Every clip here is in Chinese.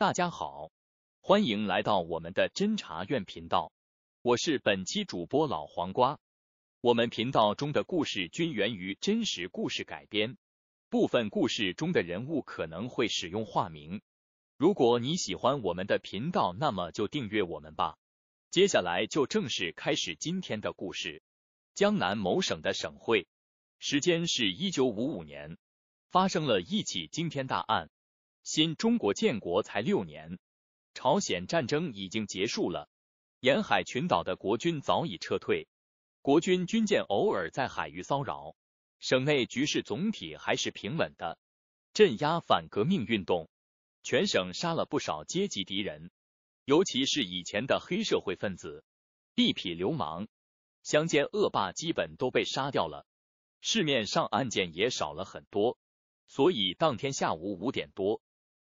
大家好，欢迎来到我们的侦查院频道，我是本期主播老黄瓜。我们频道中的故事均源于真实故事改编，部分故事中的人物可能会使用化名。如果你喜欢我们的频道，那么就订阅我们吧。接下来就正式开始今天的故事。江南某省的省会，时间是一九五五年，发生了一起惊天大案。新中国建国才六年，朝鲜战争已经结束了，沿海群岛的国军早已撤退，国军军舰偶尔在海域骚扰，省内局势总体还是平稳的。镇压反革命运动，全省杀了不少阶级敌人，尤其是以前的黑社会分子、地痞流氓、乡间恶霸，基本都被杀掉了，市面上案件也少了很多。所以当天下午五点多。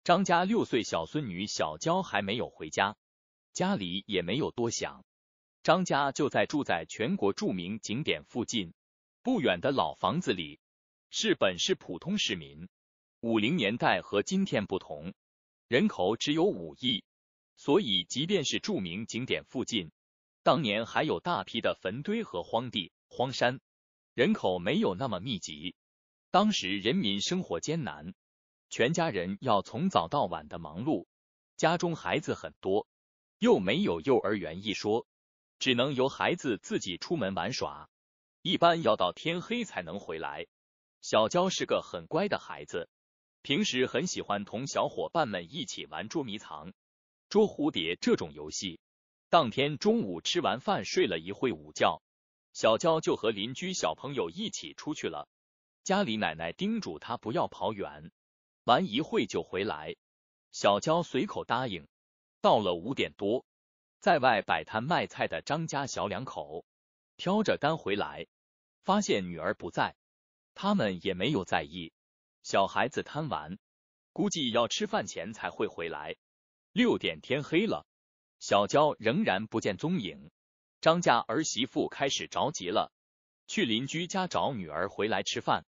张家六岁小孙女小娇还没有回家，家里也没有多想。张家就在住在全国著名景点附近不远的老房子里，是本市普通市民。五零年代和今天不同，人口只有五亿，所以即便是著名景点附近，当年还有大批的坟堆和荒地、荒山，人口没有那么密集。当时人民生活艰难。全家人要从早到晚的忙碌，家中孩子很多，又没有幼儿园一说，只能由孩子自己出门玩耍，一般要到天黑才能回来。小娇是个很乖的孩子，平时很喜欢同小伙伴们一起玩捉迷藏、捉蝴蝶这种游戏。当天中午吃完饭，睡了一会午觉，小娇就和邻居小朋友一起出去了。家里奶奶叮嘱她不要跑远。玩一会就回来，小娇随口答应。到了五点多，在外摆摊卖菜的张家小两口挑着担回来，发现女儿不在，他们也没有在意，小孩子贪玩，估计要吃饭前才会回来。六点天黑了，小娇仍然不见踪影，张家儿媳妇开始着急了，去邻居家找女儿回来吃饭，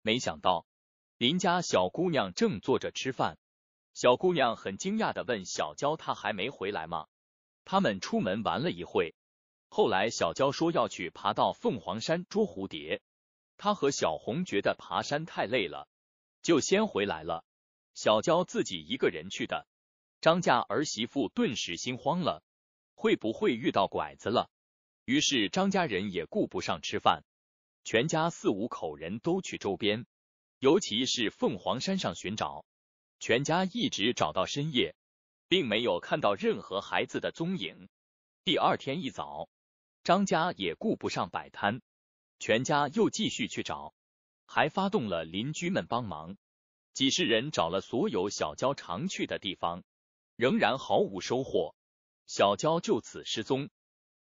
没想到。邻家小姑娘正坐着吃饭，小姑娘很惊讶的问小娇：“她还没回来吗？”他们出门玩了一会，后来小娇说要去爬到凤凰山捉蝴蝶，她和小红觉得爬山太累了，就先回来了。小娇自己一个人去的，张家儿媳妇顿时心慌了，会不会遇到拐子了？于是张家人也顾不上吃饭，全家四五口人都去周边。尤其是凤凰山上寻找，全家一直找到深夜，并没有看到任何孩子的踪影。第二天一早，张家也顾不上摆摊，全家又继续去找，还发动了邻居们帮忙，几十人找了所有小娇常去的地方，仍然毫无收获。小娇就此失踪。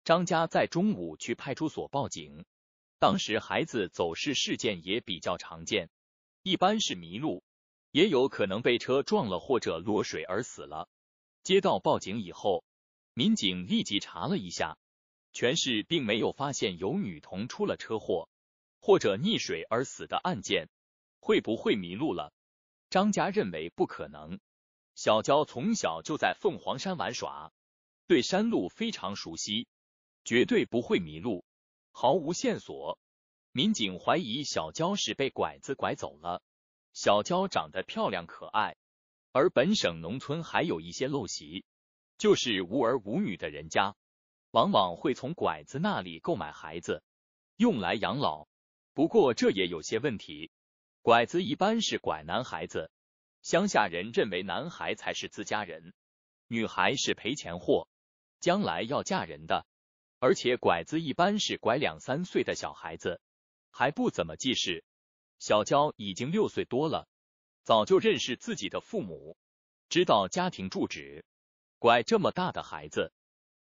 张家在中午去派出所报警，当时孩子走失事件也比较常见。一般是迷路，也有可能被车撞了或者落水而死了。接到报警以后，民警立即查了一下，全市并没有发现有女童出了车祸或者溺水而死的案件。会不会迷路了？张家认为不可能。小娇从小就在凤凰山玩耍，对山路非常熟悉，绝对不会迷路，毫无线索。民警怀疑小娇是被拐子拐走了。小娇长得漂亮可爱，而本省农村还有一些陋习，就是无儿无女的人家，往往会从拐子那里购买孩子，用来养老。不过这也有些问题，拐子一般是拐男孩子，乡下人认为男孩才是自家人，女孩是赔钱货，将来要嫁人的。而且拐子一般是拐两三岁的小孩子。还不怎么记事，小娇已经六岁多了，早就认识自己的父母，知道家庭住址。拐这么大的孩子，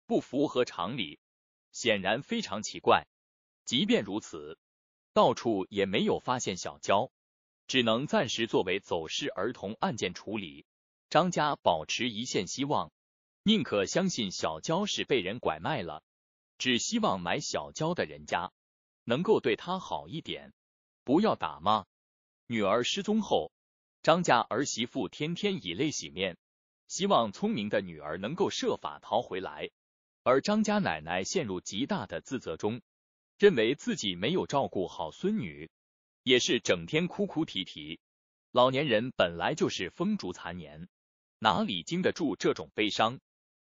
不符合常理，显然非常奇怪。即便如此，到处也没有发现小娇，只能暂时作为走失儿童案件处理。张家保持一线希望，宁可相信小娇是被人拐卖了，只希望买小娇的人家。能够对她好一点，不要打骂。女儿失踪后，张家儿媳妇天天以泪洗面，希望聪明的女儿能够设法逃回来。而张家奶奶陷入极大的自责中，认为自己没有照顾好孙女，也是整天哭哭啼啼。老年人本来就是风烛残年，哪里经得住这种悲伤？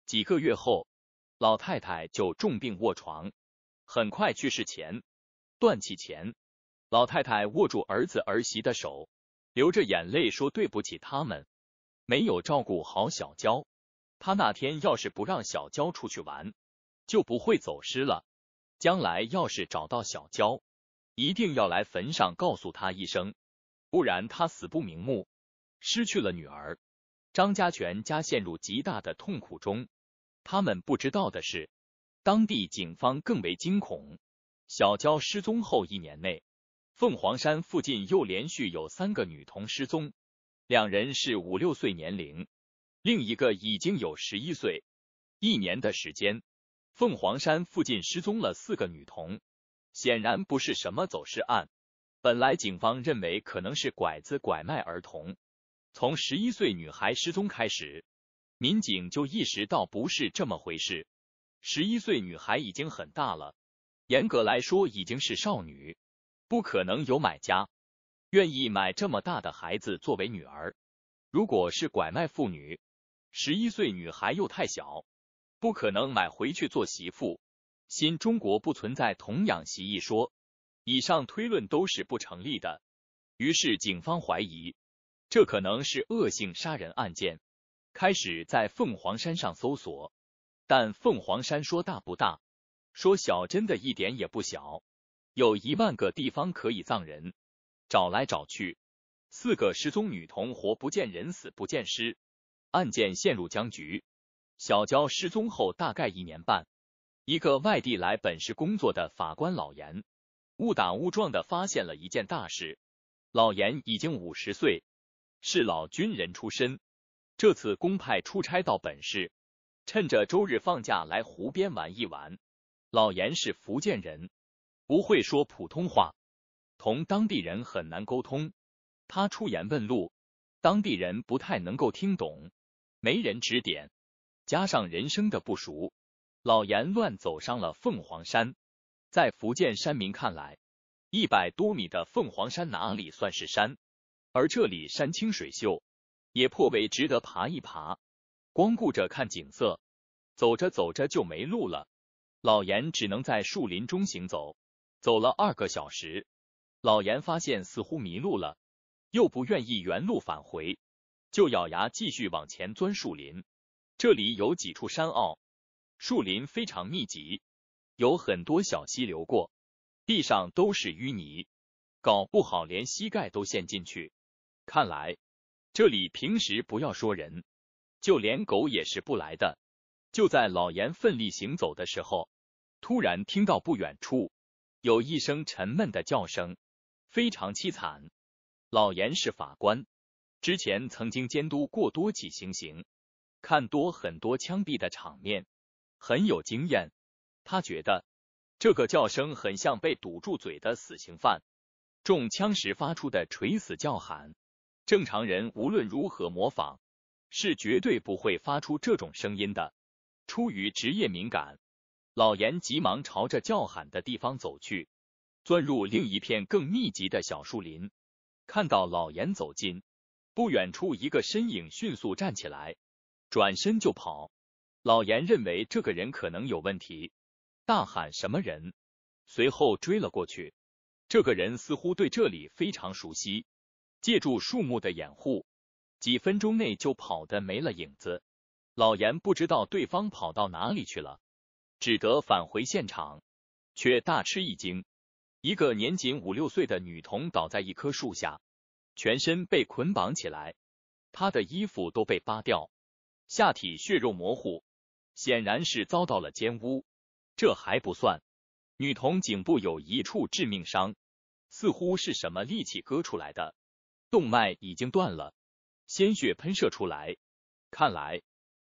几个月后，老太太就重病卧床，很快去世前。断气前，老太太握住儿子儿媳的手，流着眼泪说：“对不起，他们没有照顾好小娇。他那天要是不让小娇出去玩，就不会走失了。将来要是找到小娇，一定要来坟上告诉他一声，不然他死不瞑目，失去了女儿，张家全家陷入极大的痛苦中。他们不知道的是，当地警方更为惊恐。”小娇失踪后一年内，凤凰山附近又连续有三个女童失踪，两人是五六岁年龄，另一个已经有十一岁。一年的时间，凤凰山附近失踪了四个女童，显然不是什么走失案。本来警方认为可能是拐子拐卖儿童，从十一岁女孩失踪开始，民警就意识到不是这么回事。十一岁女孩已经很大了。严格来说已经是少女，不可能有买家愿意买这么大的孩子作为女儿。如果是拐卖妇女，十一岁女孩又太小，不可能买回去做媳妇。新中国不存在童养媳一说，以上推论都是不成立的。于是警方怀疑这可能是恶性杀人案件，开始在凤凰山上搜索。但凤凰山说大不大。说小真的一点也不小，有一万个地方可以葬人，找来找去，四个失踪女童活不见人死不见尸，案件陷入僵局。小娇失踪后大概一年半，一个外地来本市工作的法官老严，误打误撞的发现了一件大事。老严已经五十岁，是老军人出身，这次公派出差到本市，趁着周日放假来湖边玩一玩。老严是福建人，不会说普通话，同当地人很难沟通。他出言问路，当地人不太能够听懂，没人指点，加上人生的不熟，老严乱走上了凤凰山。在福建山民看来，一百多米的凤凰山哪里算是山？而这里山清水秀，也颇为值得爬一爬。光顾着看景色，走着走着就没路了。老严只能在树林中行走，走了二个小时，老严发现似乎迷路了，又不愿意原路返回，就咬牙继续往前钻树林。这里有几处山坳，树林非常密集，有很多小溪流过，地上都是淤泥，搞不好连膝盖都陷进去。看来这里平时不要说人，就连狗也是不来的。就在老严奋力行走的时候。突然听到不远处有一声沉闷的叫声，非常凄惨。老严是法官，之前曾经监督过多起行刑，看多很多枪毙的场面，很有经验。他觉得这个叫声很像被堵住嘴的死刑犯中枪时发出的垂死叫喊。正常人无论如何模仿，是绝对不会发出这种声音的。出于职业敏感。老严急忙朝着叫喊的地方走去，钻入另一片更密集的小树林。看到老严走近，不远处一个身影迅速站起来，转身就跑。老严认为这个人可能有问题，大喊“什么人”，随后追了过去。这个人似乎对这里非常熟悉，借助树木的掩护，几分钟内就跑得没了影子。老严不知道对方跑到哪里去了。只得返回现场，却大吃一惊。一个年仅五六岁的女童倒在一棵树下，全身被捆绑起来，她的衣服都被扒掉，下体血肉模糊，显然是遭到了奸污。这还不算，女童颈部有一处致命伤，似乎是什么利器割出来的，动脉已经断了，鲜血喷射出来。看来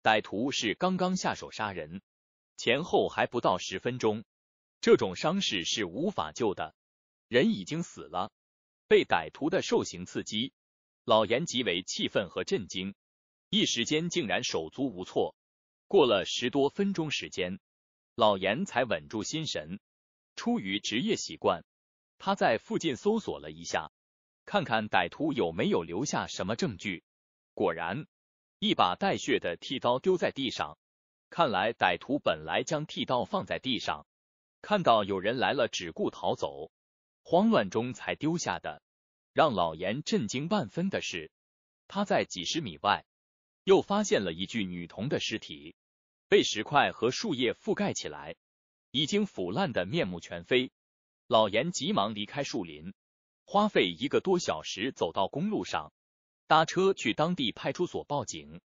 歹徒是刚刚下手杀人。前后还不到十分钟，这种伤势是无法救的，人已经死了。被歹徒的兽刑刺激，老严极为气愤和震惊，一时间竟然手足无措。过了十多分钟时间，老严才稳住心神。出于职业习惯，他在附近搜索了一下，看看歹徒有没有留下什么证据。果然，一把带血的剃刀丢在地上。看来歹徒本来将剃刀放在地上，看到有人来了，只顾逃走，慌乱中才丢下的。让老严震惊万分的是，他在几十米外又发现了一具女童的尸体，被石块和树叶覆盖起来，已经腐烂的面目全非。老严急忙离开树林，花费一个多小时走到公路上，搭车去当地派出所报警。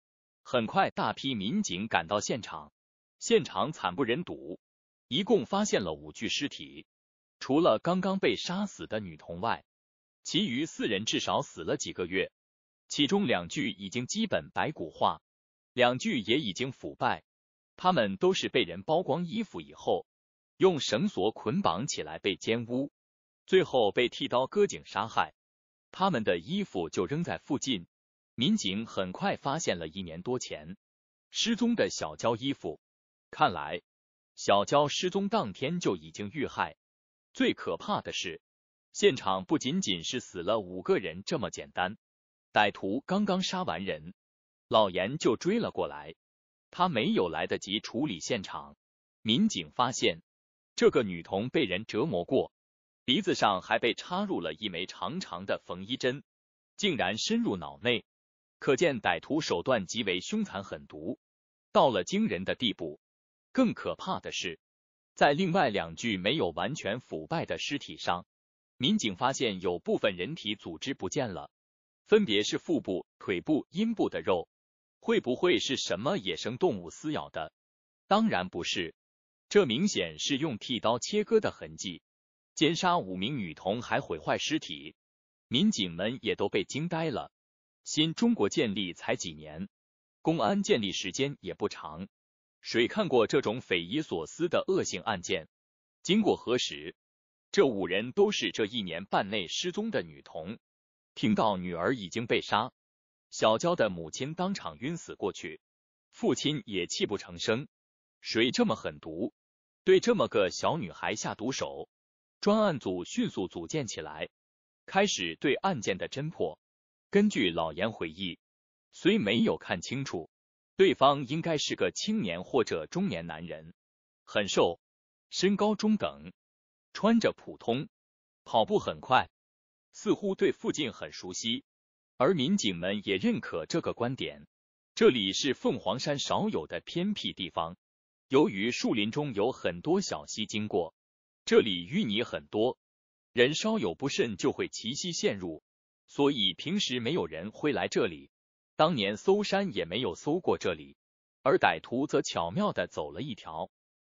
很快，大批民警赶到现场，现场惨不忍睹，一共发现了五具尸体。除了刚刚被杀死的女童外，其余四人至少死了几个月。其中两具已经基本白骨化，两具也已经腐败。他们都是被人剥光衣服以后，用绳索捆绑起来被奸污，最后被剃刀割颈杀害。他们的衣服就扔在附近。民警很快发现了一年多前失踪的小娇衣服。看来小娇失踪当天就已经遇害。最可怕的是，现场不仅仅是死了五个人这么简单。歹徒刚刚杀完人，老严就追了过来。他没有来得及处理现场，民警发现这个女童被人折磨过，鼻子上还被插入了一枚长长的缝衣针，竟然深入脑内。可见歹徒手段极为凶残狠毒，到了惊人的地步。更可怕的是，在另外两具没有完全腐败的尸体上，民警发现有部分人体组织不见了，分别是腹部、腿部、阴部的肉。会不会是什么野生动物撕咬的？当然不是，这明显是用剃刀切割的痕迹。奸杀五名女童还毁坏尸体，民警们也都被惊呆了。新中国建立才几年，公安建立时间也不长，谁看过这种匪夷所思的恶性案件？经过核实，这五人都是这一年半内失踪的女童。听到女儿已经被杀，小娇的母亲当场晕死过去，父亲也泣不成声。谁这么狠毒，对这么个小女孩下毒手？专案组迅速组建起来，开始对案件的侦破。根据老严回忆，虽没有看清楚，对方应该是个青年或者中年男人，很瘦，身高中等，穿着普通，跑步很快，似乎对附近很熟悉。而民警们也认可这个观点。这里是凤凰山少有的偏僻地方，由于树林中有很多小溪经过，这里淤泥很多，人稍有不慎就会齐膝陷入。所以平时没有人会来这里，当年搜山也没有搜过这里，而歹徒则巧妙的走了一条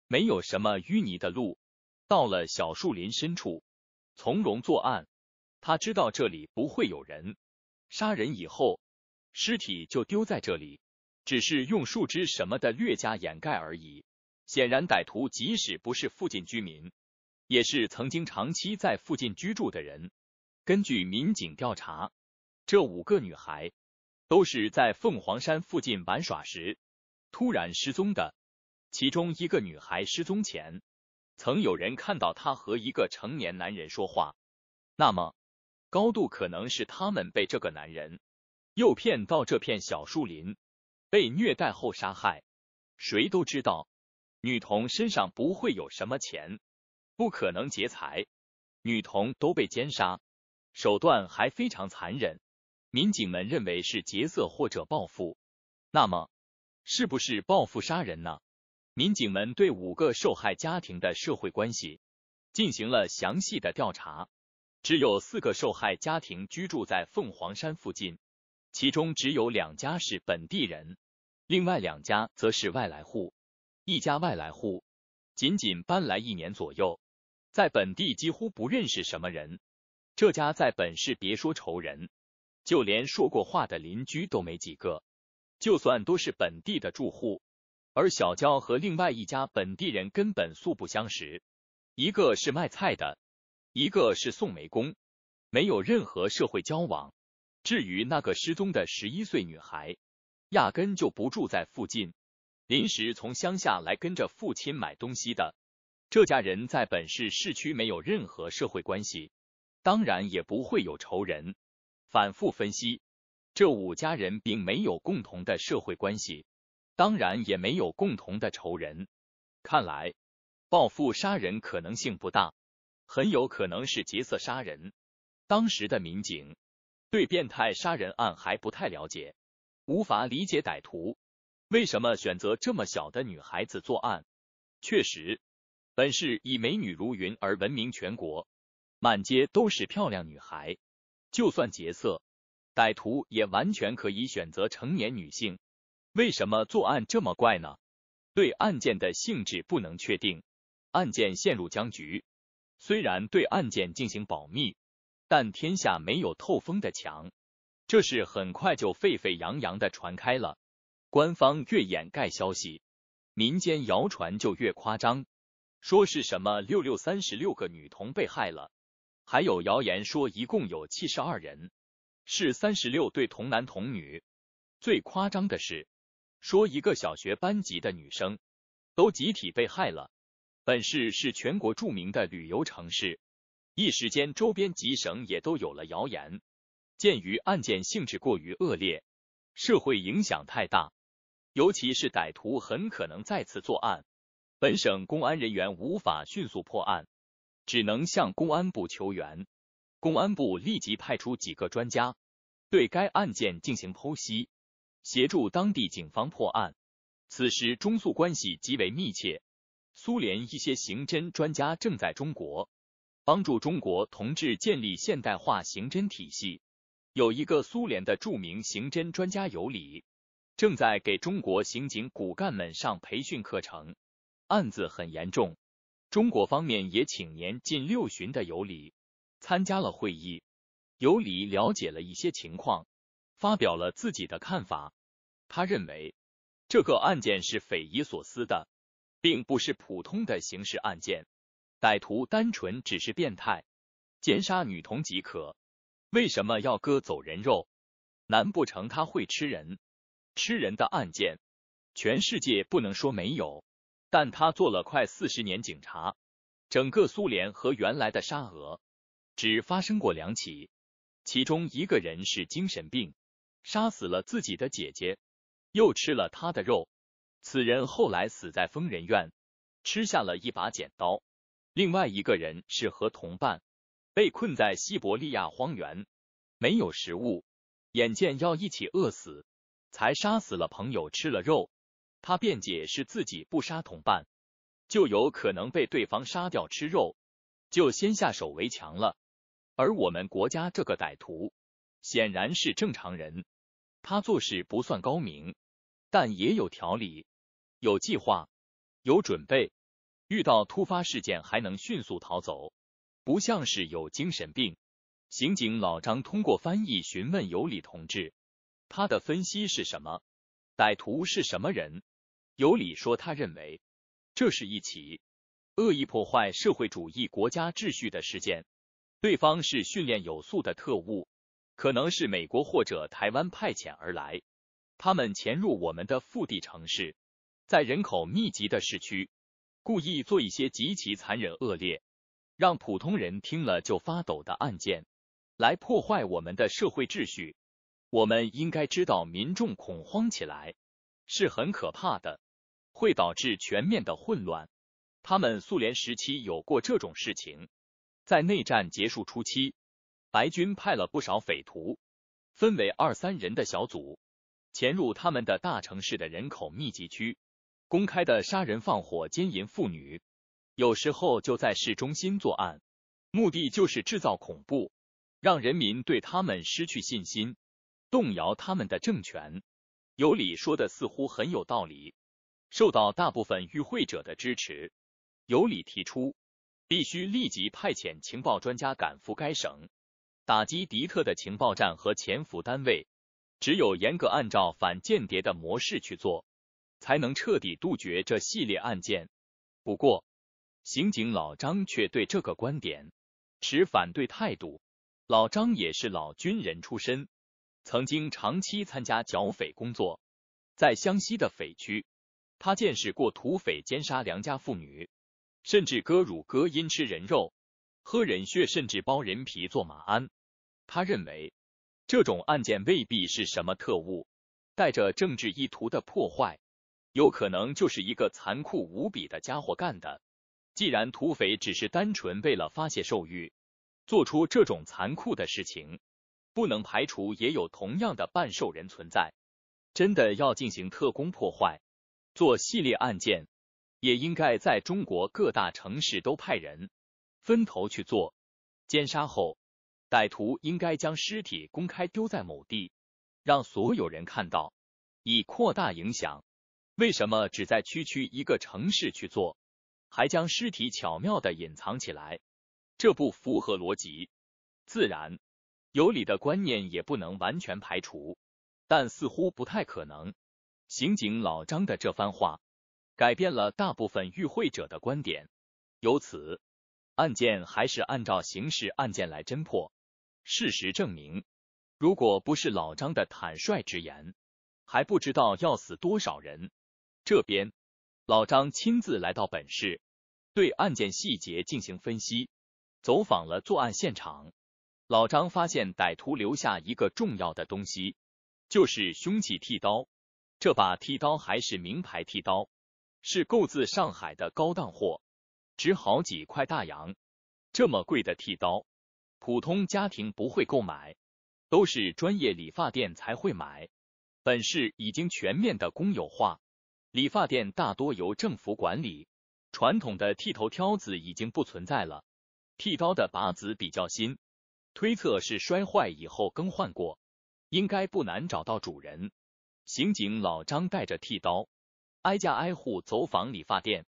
没有什么淤泥的路，到了小树林深处，从容作案。他知道这里不会有人，杀人以后，尸体就丢在这里，只是用树枝什么的略加掩盖而已。显然，歹徒即使不是附近居民，也是曾经长期在附近居住的人。根据民警调查，这五个女孩都是在凤凰山附近玩耍时突然失踪的。其中一个女孩失踪前，曾有人看到她和一个成年男人说话。那么，高度可能是他们被这个男人诱骗到这片小树林，被虐待后杀害。谁都知道，女童身上不会有什么钱，不可能劫财。女童都被奸杀。手段还非常残忍，民警们认为是劫色或者报复。那么，是不是报复杀人呢？民警们对五个受害家庭的社会关系进行了详细的调查。只有四个受害家庭居住在凤凰山附近，其中只有两家是本地人，另外两家则是外来户。一家外来户仅仅搬来一年左右，在本地几乎不认识什么人。这家在本市别说仇人，就连说过话的邻居都没几个。就算都是本地的住户，而小娇和另外一家本地人根本素不相识。一个是卖菜的，一个是送煤工，没有任何社会交往。至于那个失踪的十一岁女孩，压根就不住在附近，临时从乡下来跟着父亲买东西的。这家人在本市市区没有任何社会关系。当然也不会有仇人。反复分析，这五家人并没有共同的社会关系，当然也没有共同的仇人。看来报复杀人可能性不大，很有可能是劫色杀人。当时的民警对变态杀人案还不太了解，无法理解歹徒为什么选择这么小的女孩子作案。确实，本市以美女如云而闻名全国。满街都是漂亮女孩，就算劫色，歹徒也完全可以选择成年女性。为什么作案这么怪呢？对案件的性质不能确定，案件陷入僵局。虽然对案件进行保密，但天下没有透风的墙，这事很快就沸沸扬扬的传开了。官方越掩盖消息，民间谣传就越夸张，说是什么六六三十六个女童被害了。还有谣言说，一共有七十二人，是三十六对童男童女。最夸张的是，说一个小学班级的女生都集体被害了。本市是全国著名的旅游城市，一时间周边几省也都有了谣言。鉴于案件性质过于恶劣，社会影响太大，尤其是歹徒很可能再次作案，本省公安人员无法迅速破案。只能向公安部求援，公安部立即派出几个专家对该案件进行剖析，协助当地警方破案。此时中苏关系极为密切，苏联一些刑侦专家正在中国帮助中国同志建立现代化刑侦体系。有一个苏联的著名刑侦专家尤里正在给中国刑警骨干们上培训课程。案子很严重。中国方面也请年近六旬的尤里参加了会议。尤里了解了一些情况，发表了自己的看法。他认为这个案件是匪夷所思的，并不是普通的刑事案件。歹徒单纯只是变态，奸杀女童即可，为什么要割走人肉？难不成他会吃人？吃人的案件，全世界不能说没有。但他做了快四十年警察，整个苏联和原来的沙俄，只发生过两起。其中一个人是精神病，杀死了自己的姐姐，又吃了他的肉。此人后来死在疯人院，吃下了一把剪刀。另外一个人是和同伴被困在西伯利亚荒原，没有食物，眼见要一起饿死，才杀死了朋友吃了肉。他辩解是自己不杀同伴，就有可能被对方杀掉吃肉，就先下手为强了。而我们国家这个歹徒显然是正常人，他做事不算高明，但也有条理、有计划、有准备，遇到突发事件还能迅速逃走，不像是有精神病。刑警老张通过翻译询问尤里同志，他的分析是什么？歹徒是什么人？尤里说，他认为这是一起恶意破坏社会主义国家秩序的事件。对方是训练有素的特务，可能是美国或者台湾派遣而来。他们潜入我们的腹地城市，在人口密集的市区，故意做一些极其残忍恶劣、让普通人听了就发抖的案件，来破坏我们的社会秩序。我们应该知道，民众恐慌起来。是很可怕的，会导致全面的混乱。他们苏联时期有过这种事情，在内战结束初期，白军派了不少匪徒，分为二三人的小组，潜入他们的大城市的人口密集区，公开的杀人放火、奸淫妇女，有时候就在市中心作案，目的就是制造恐怖，让人民对他们失去信心，动摇他们的政权。尤里说的似乎很有道理，受到大部分与会者的支持。尤里提出，必须立即派遣情报专家赶赴该省，打击敌特的情报站和潜伏单位。只有严格按照反间谍的模式去做，才能彻底杜绝这系列案件。不过，刑警老张却对这个观点持反对态度。老张也是老军人出身。曾经长期参加剿匪工作，在湘西的匪区，他见识过土匪奸杀良家妇女，甚至割乳割阴吃人肉、喝人血，甚至剥人皮做马鞍。他认为，这种案件未必是什么特务带着政治意图的破坏，有可能就是一个残酷无比的家伙干的。既然土匪只是单纯为了发泄兽欲，做出这种残酷的事情。不能排除也有同样的半兽人存在。真的要进行特工破坏，做系列案件，也应该在中国各大城市都派人分头去做。奸杀后，歹徒应该将尸体公开丢在某地，让所有人看到，以扩大影响。为什么只在区区一个城市去做，还将尸体巧妙的隐藏起来？这不符合逻辑，自然。有理的观念也不能完全排除，但似乎不太可能。刑警老张的这番话改变了大部分与会者的观点，由此案件还是按照刑事案件来侦破。事实证明，如果不是老张的坦率直言，还不知道要死多少人。这边老张亲自来到本市，对案件细节进行分析，走访了作案现场。老张发现歹徒留下一个重要的东西，就是凶器剃刀。这把剃刀还是名牌剃刀，是购自上海的高档货，值好几块大洋。这么贵的剃刀，普通家庭不会购买，都是专业理发店才会买。本市已经全面的公有化，理发店大多由政府管理，传统的剃头挑子已经不存在了。剃刀的把子比较新。推测是摔坏以后更换过，应该不难找到主人。刑警老张带着剃刀，挨家挨户走访理发店，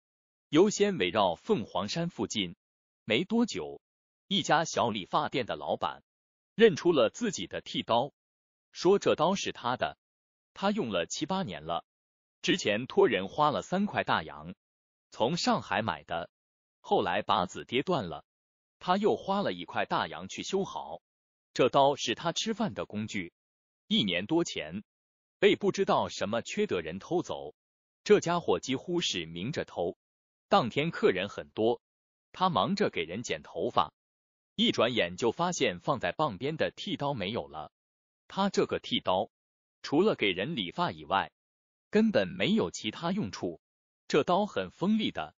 优先围绕凤凰山附近。没多久，一家小理发店的老板认出了自己的剃刀，说这刀是他的，他用了七八年了，之前托人花了三块大洋从上海买的，后来把子跌断了。他又花了一块大洋去修好。这刀是他吃饭的工具。一年多前，被不知道什么缺德人偷走。这家伙几乎是明着偷。当天客人很多，他忙着给人剪头发，一转眼就发现放在傍边的剃刀没有了。他这个剃刀，除了给人理发以外，根本没有其他用处。这刀很锋利的，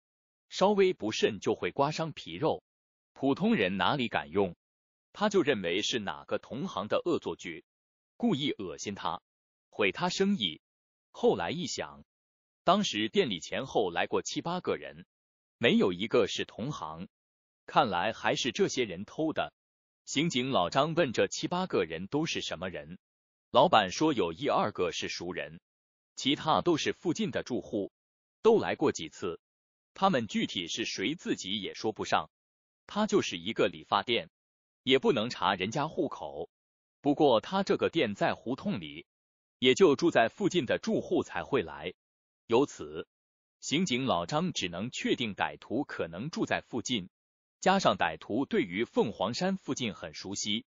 稍微不慎就会刮伤皮肉。普通人哪里敢用？他就认为是哪个同行的恶作剧，故意恶心他，毁他生意。后来一想，当时店里前后来过七八个人，没有一个是同行，看来还是这些人偷的。刑警老张问：“这七八个人都是什么人？”老板说：“有一二个是熟人，其他都是附近的住户，都来过几次。他们具体是谁，自己也说不上。”他就是一个理发店，也不能查人家户口。不过他这个店在胡同里，也就住在附近的住户才会来。由此，刑警老张只能确定歹徒可能住在附近。加上歹徒对于凤凰山附近很熟悉，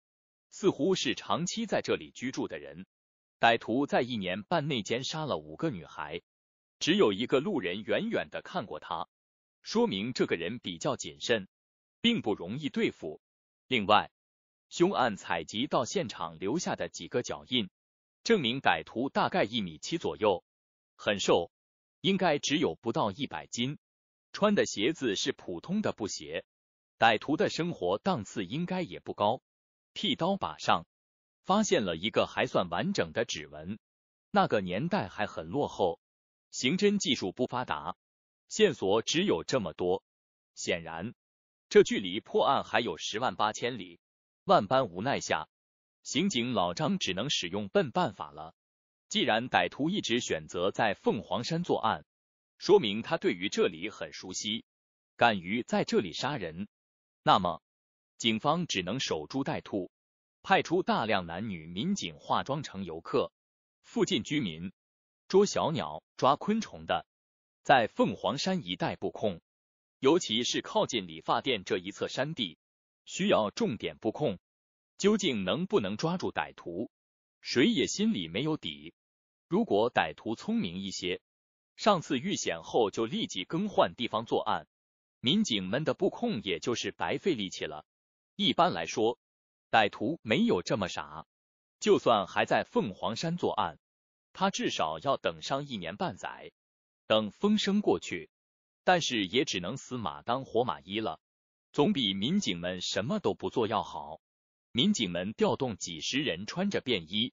似乎是长期在这里居住的人。歹徒在一年半内间杀了五个女孩，只有一个路人远远的看过他，说明这个人比较谨慎。并不容易对付。另外，凶案采集到现场留下的几个脚印，证明歹徒大概一米七左右，很瘦，应该只有不到一百斤，穿的鞋子是普通的布鞋。歹徒的生活档次应该也不高。剃刀把上发现了一个还算完整的指纹，那个年代还很落后，刑侦技术不发达，线索只有这么多。显然。这距离破案还有十万八千里，万般无奈下，刑警老张只能使用笨办法了。既然歹徒一直选择在凤凰山作案，说明他对于这里很熟悉，敢于在这里杀人，那么警方只能守株待兔，派出大量男女民警化妆成游客、附近居民、捉小鸟、抓昆虫的，在凤凰山一带布控。尤其是靠近理发店这一侧山地，需要重点布控。究竟能不能抓住歹徒，谁也心里没有底。如果歹徒聪明一些，上次遇险后就立即更换地方作案，民警们的布控也就是白费力气了。一般来说，歹徒没有这么傻。就算还在凤凰山作案，他至少要等上一年半载，等风声过去。但是也只能死马当活马医了，总比民警们什么都不做要好。民警们调动几十人穿着便衣，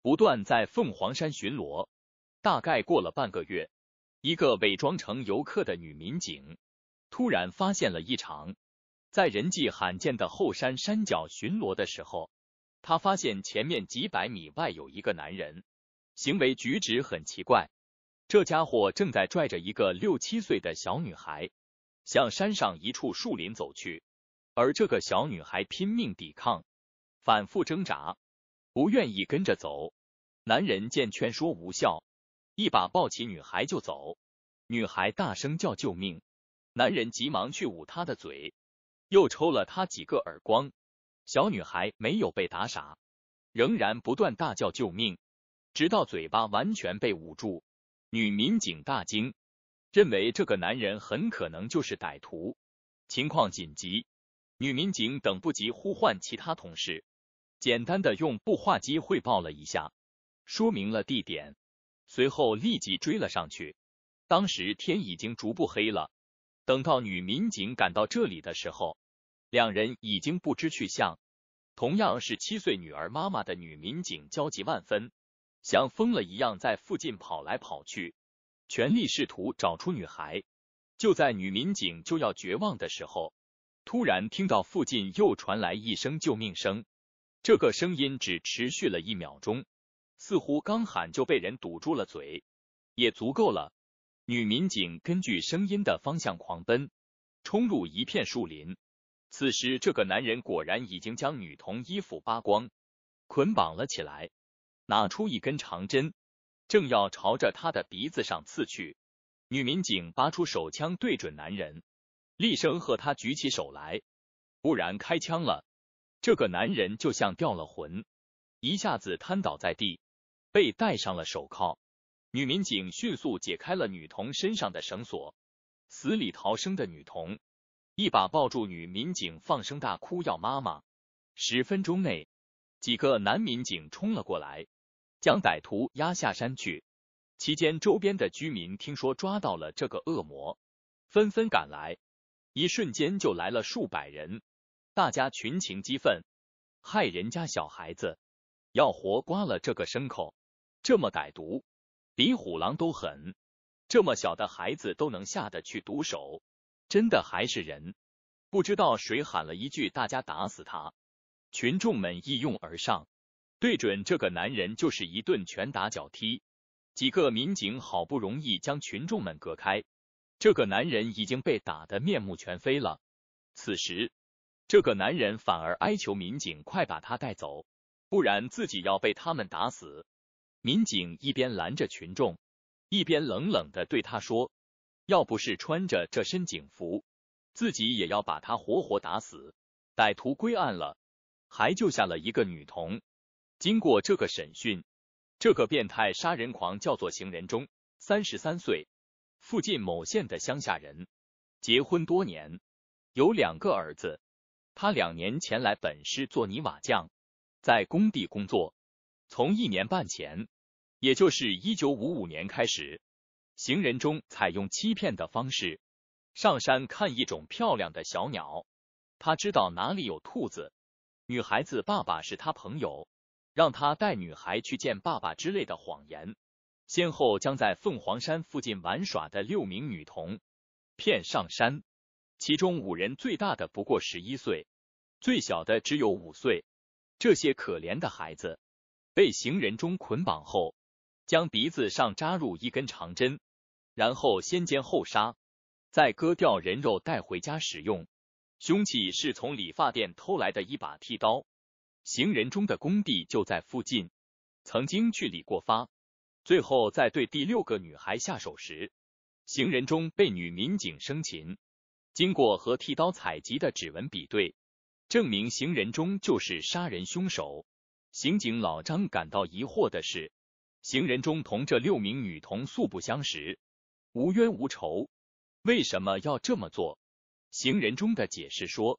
不断在凤凰山巡逻。大概过了半个月，一个伪装成游客的女民警突然发现了异常。在人迹罕见的后山山脚巡逻的时候，她发现前面几百米外有一个男人，行为举止很奇怪。这家伙正在拽着一个六七岁的小女孩向山上一处树林走去，而这个小女孩拼命抵抗，反复挣扎，不愿意跟着走。男人见劝说无效，一把抱起女孩就走。女孩大声叫救命，男人急忙去捂她的嘴，又抽了她几个耳光。小女孩没有被打傻，仍然不断大叫救命，直到嘴巴完全被捂住。女民警大惊，认为这个男人很可能就是歹徒，情况紧急，女民警等不及呼唤其他同事，简单的用步话机汇报了一下，说明了地点，随后立即追了上去。当时天已经逐步黑了，等到女民警赶到这里的时候，两人已经不知去向。同样是七岁女儿妈妈的女民警焦急万分。像疯了一样在附近跑来跑去，全力试图找出女孩。就在女民警就要绝望的时候，突然听到附近又传来一声救命声。这个声音只持续了一秒钟，似乎刚喊就被人堵住了嘴，也足够了。女民警根据声音的方向狂奔，冲入一片树林。此时，这个男人果然已经将女童衣服扒光，捆绑了起来。拿出一根长针，正要朝着他的鼻子上刺去，女民警拔出手枪对准男人，厉声喝他举起手来，不然开枪了。这个男人就像掉了魂，一下子瘫倒在地，被戴上了手铐。女民警迅速解开了女童身上的绳索，死里逃生的女童一把抱住女民警，放声大哭要妈妈。十分钟内，几个男民警冲了过来。将歹徒押下山去，期间周边的居民听说抓到了这个恶魔，纷纷赶来，一瞬间就来了数百人，大家群情激愤，害人家小孩子，要活刮了这个牲口，这么歹毒，比虎狼都狠，这么小的孩子都能下得去毒手，真的还是人？不知道谁喊了一句“大家打死他”，群众们一拥而上。对准这个男人就是一顿拳打脚踢，几个民警好不容易将群众们隔开，这个男人已经被打得面目全非了。此时，这个男人反而哀求民警快把他带走，不然自己要被他们打死。民警一边拦着群众，一边冷冷的对他说：“要不是穿着这身警服，自己也要把他活活打死。”歹徒归案了，还救下了一个女童。经过这个审讯，这个变态杀人狂叫做行人中，三十三岁，附近某县的乡下人，结婚多年，有两个儿子。他两年前来本市做泥瓦匠，在工地工作。从一年半前，也就是一九五五年开始，行人中采用欺骗的方式上山看一种漂亮的小鸟。他知道哪里有兔子。女孩子爸爸是他朋友。让他带女孩去见爸爸之类的谎言，先后将在凤凰山附近玩耍的六名女童骗上山，其中五人最大的不过十一岁，最小的只有五岁。这些可怜的孩子被行人中捆绑后，将鼻子上扎入一根长针，然后先奸后杀，再割掉人肉带回家使用。凶器是从理发店偷来的一把剃刀。行人中的工地就在附近，曾经去理过发，最后在对第六个女孩下手时，行人中被女民警生擒。经过和剃刀采集的指纹比对，证明行人中就是杀人凶手。刑警老张感到疑惑的是，行人中同这六名女童素不相识，无冤无仇，为什么要这么做？行人中的解释说，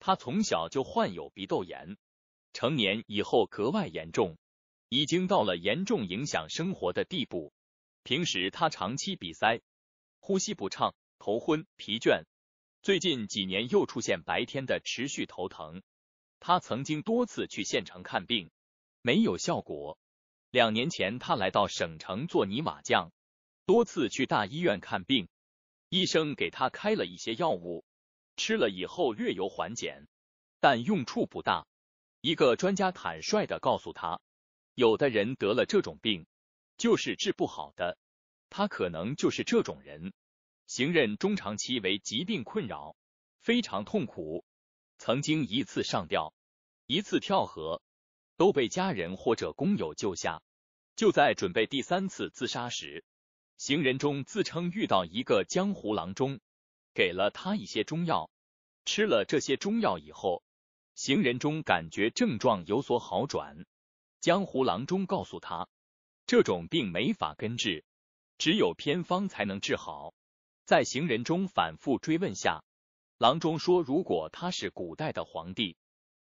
他从小就患有鼻窦炎。成年以后格外严重，已经到了严重影响生活的地步。平时他长期鼻塞，呼吸不畅，头昏、疲倦。最近几年又出现白天的持续头疼。他曾经多次去县城看病，没有效果。两年前他来到省城做泥瓦匠，多次去大医院看病，医生给他开了一些药物，吃了以后略有缓解，但用处不大。一个专家坦率的告诉他，有的人得了这种病就是治不好的，他可能就是这种人。行人中长期为疾病困扰，非常痛苦，曾经一次上吊，一次跳河，都被家人或者工友救下。就在准备第三次自杀时，行人中自称遇到一个江湖郎中，给了他一些中药，吃了这些中药以后。行人中感觉症状有所好转，江湖郎中告诉他，这种病没法根治，只有偏方才能治好。在行人中反复追问下，郎中说，如果他是古代的皇帝，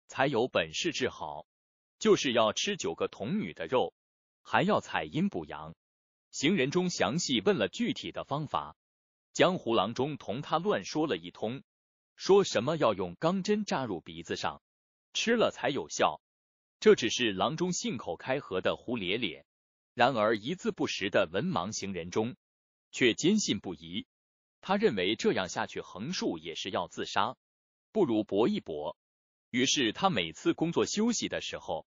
才有本事治好，就是要吃九个童女的肉，还要采阴补阳。行人中详细问了具体的方法，江湖郎中同他乱说了一通。说什么要用钢针扎入鼻子上，吃了才有效？这只是郎中信口开河的胡咧咧。然而，一字不识的文盲行人中却坚信不疑。他认为这样下去横竖也是要自杀，不如搏一搏。于是，他每次工作休息的时候，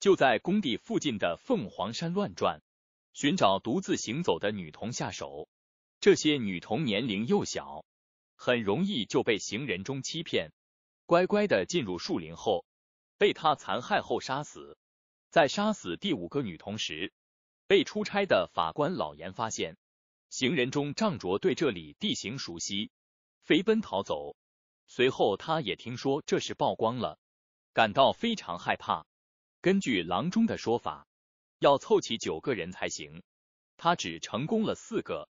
就在工地附近的凤凰山乱转，寻找独自行走的女童下手。这些女童年龄又小。很容易就被行人中欺骗，乖乖的进入树林后，被他残害后杀死。在杀死第五个女童时，被出差的法官老严发现。行人中仗着对这里地形熟悉，飞奔逃走。随后，他也听说这事曝光了，感到非常害怕。根据郎中的说法，要凑齐九个人才行，他只成功了四个。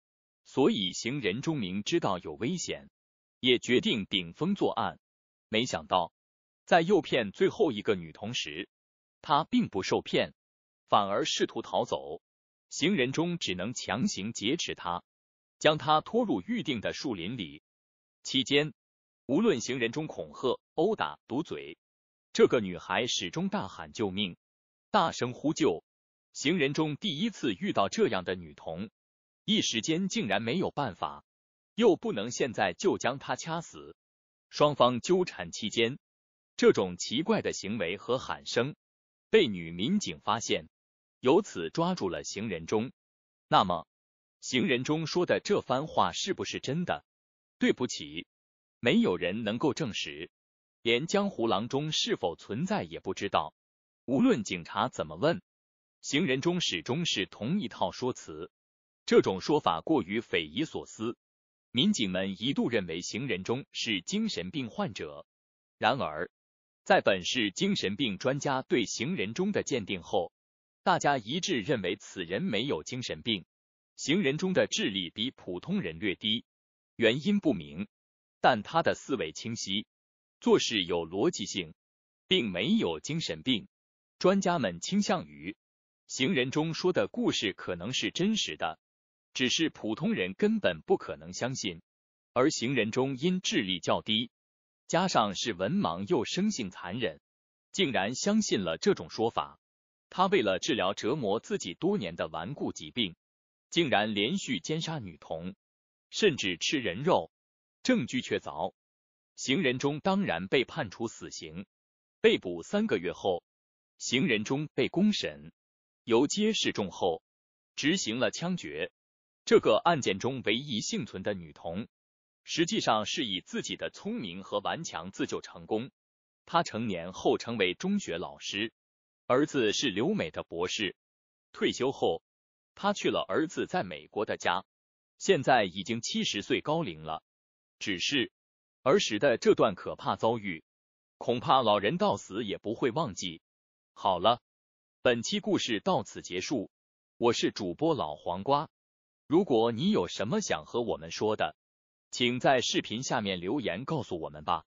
所以，行人钟明知道有危险，也决定顶风作案。没想到，在诱骗最后一个女童时，她并不受骗，反而试图逃走。行人中只能强行劫持她，将她拖入预定的树林里。期间，无论行人中恐吓、殴打、堵嘴，这个女孩始终大喊救命，大声呼救。行人中第一次遇到这样的女童。一时间竟然没有办法，又不能现在就将他掐死。双方纠缠期间，这种奇怪的行为和喊声被女民警发现，由此抓住了行人中。那么，行人中说的这番话是不是真的？对不起，没有人能够证实，连江湖郎中是否存在也不知道。无论警察怎么问，行人中始终是同一套说辞。这种说法过于匪夷所思，民警们一度认为行人中是精神病患者。然而，在本市精神病专家对行人中的鉴定后，大家一致认为此人没有精神病。行人中的智力比普通人略低，原因不明，但他的思维清晰，做事有逻辑性，并没有精神病。专家们倾向于行人中说的故事可能是真实的。只是普通人根本不可能相信，而行人中因智力较低，加上是文盲又生性残忍，竟然相信了这种说法。他为了治疗折磨自己多年的顽固疾病，竟然连续奸杀女童，甚至吃人肉。证据确凿，行人中当然被判处死刑。被捕三个月后，行人中被公审，游街示众后，执行了枪决。这个案件中唯一幸存的女童，实际上是以自己的聪明和顽强自救成功。她成年后成为中学老师，儿子是留美的博士。退休后，他去了儿子在美国的家，现在已经七十岁高龄了。只是儿时的这段可怕遭遇，恐怕老人到死也不会忘记。好了，本期故事到此结束。我是主播老黄瓜。如果你有什么想和我们说的，请在视频下面留言告诉我们吧。